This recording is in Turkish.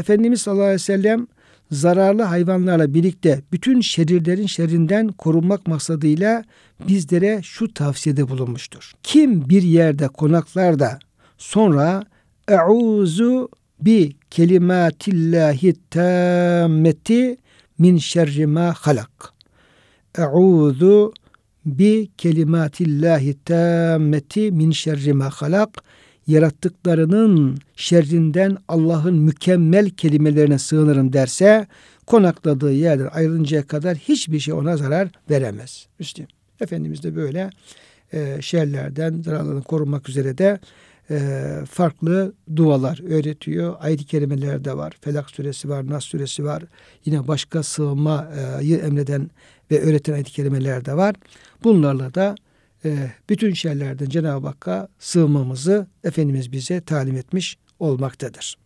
Efendimiz sallallahu aleyhi ve sellem zararlı hayvanlarla birlikte bütün şerirlerin şerrinden korunmak maksadıyla bizlere şu tavsiyede bulunmuştur. Kim bir yerde konaklar da sonra e'uzu bi kelimatillahi tammeti min şerri ma halak. E'uzu bi kelimatillahi tammeti min şerri ma halak yarattıklarının şerrinden Allah'ın mükemmel kelimelerine sığınırım derse konakladığı yerden ayrılıncaya kadar hiçbir şey ona zarar veremez. Müslim. Efendimiz de böyle e, şerlerden zararlarını korunmak üzere de e, farklı dualar öğretiyor. Ayet-i kerimeler de var. Felak suresi var, Nas suresi var. Yine başka sığınmayı emreden ve öğreten ayet-i kerimeler de var. Bunlarla da ee, bütün şerlerden Cenab-ı Hakk'a sığmamızı Efendimiz bize talim etmiş olmaktadır.